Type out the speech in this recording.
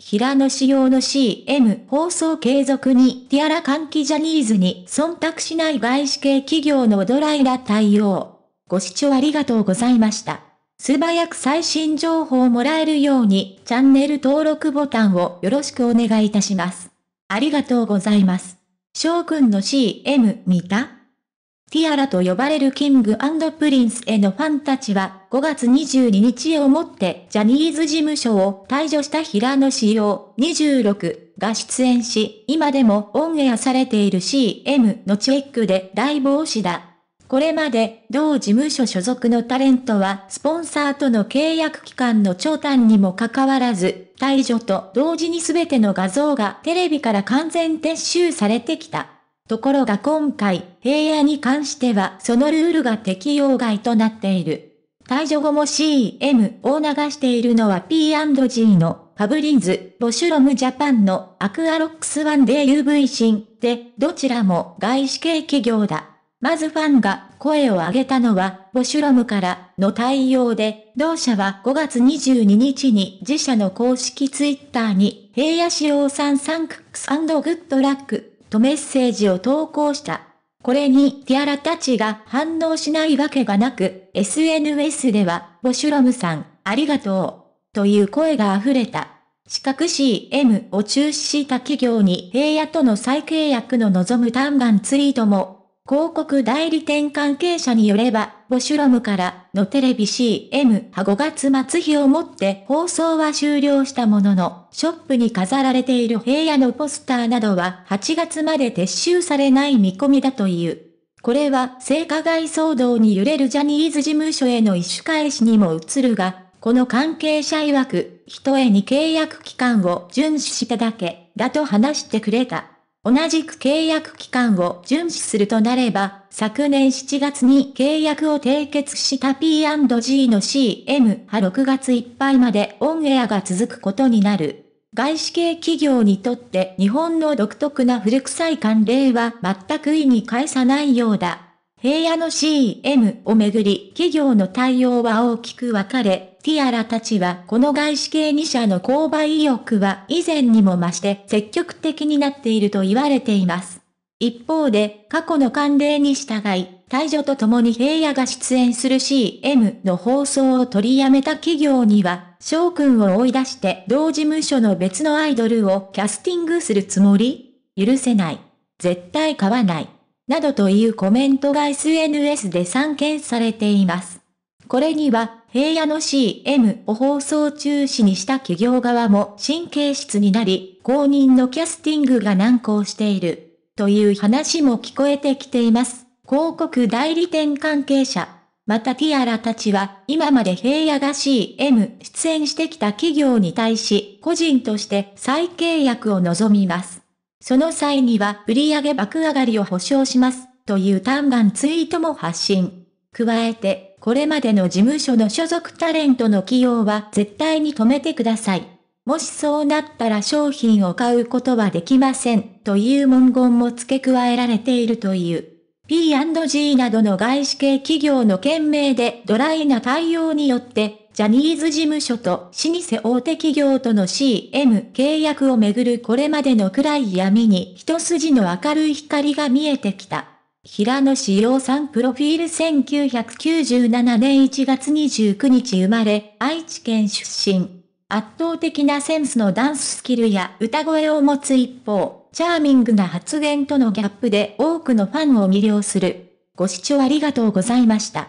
平野仕様の CM 放送継続にティアラ換気ジャニーズに忖度しない外資系企業のドライラ対応。ご視聴ありがとうございました。素早く最新情報をもらえるようにチャンネル登録ボタンをよろしくお願いいたします。ありがとうございます。翔くんの CM 見たティアラと呼ばれるキングプリンスへのファンたちは、5月22日をもってジャニーズ事務所を退場した平野仕様26が出演し、今でもオンエアされている CM のチェックで大防止だ。これまで、同事務所所属のタレントは、スポンサーとの契約期間の長短にもかかわらず、退場と同時に全ての画像がテレビから完全撤収されてきた。ところが今回、平野に関してはそのルールが適用外となっている。退場後も CM を流しているのは P&G のファブリーズ、ボシュロムジャパンのアクアロックスワンデー UV シンで、どちらも外資系企業だ。まずファンが声を上げたのは、ボシュロムからの対応で、同社は5月22日に自社の公式ツイッターに、平野仕様んサンクスグッドラックとメッセージを投稿した。これにティアラたちが反応しないわけがなく、SNS では、ボシュロムさん、ありがとう、という声が溢れた。資格 CM を中止した企業に平野との再契約の望む嘆眼ツイートも広告代理店関係者によれば、ボシュロムからのテレビ CM は5月末日をもって放送は終了したものの、ショップに飾られている平野のポスターなどは8月まで撤収されない見込みだという。これは性加害騒動に揺れるジャニーズ事務所への一種返しにも映るが、この関係者曰く、人へに契約期間を遵守しただけ、だと話してくれた。同じく契約期間を遵守するとなれば、昨年7月に契約を締結した P&G の CM は6月いっぱいまでオンエアが続くことになる。外資系企業にとって日本の独特な古臭い慣例は全く意に介さないようだ。平野の CM をめぐり企業の対応は大きく分かれ、ティアラたちはこの外資系2社の購買意欲は以前にも増して積極的になっていると言われています。一方で、過去の慣例に従い、退場とともに平野が出演する CM の放送を取りやめた企業には、翔くんを追い出して同事務所の別のアイドルをキャスティングするつもり許せない。絶対買わない。などというコメントが SNS で散見されています。これには、平野の CM を放送中止にした企業側も神経質になり、公認のキャスティングが難航している、という話も聞こえてきています。広告代理店関係者。またティアラたちは、今まで平野が CM 出演してきた企業に対し、個人として再契約を望みます。その際には売上爆上がりを保証します、という短眼ツイートも発信。加えて、これまでの事務所の所属タレントの起用は絶対に止めてください。もしそうなったら商品を買うことはできません、という文言も付け加えられているという。P&G などの外資系企業の件名でドライな対応によってジャニーズ事務所と老舗大手企業との CM 契約をめぐるこれまでの暗い闇に一筋の明るい光が見えてきた。平野志陽さんプロフィール1997年1月29日生まれ、愛知県出身。圧倒的なセンスのダンススキルや歌声を持つ一方、チャーミングな発言とのギャップで多くのファンを魅了する。ご視聴ありがとうございました。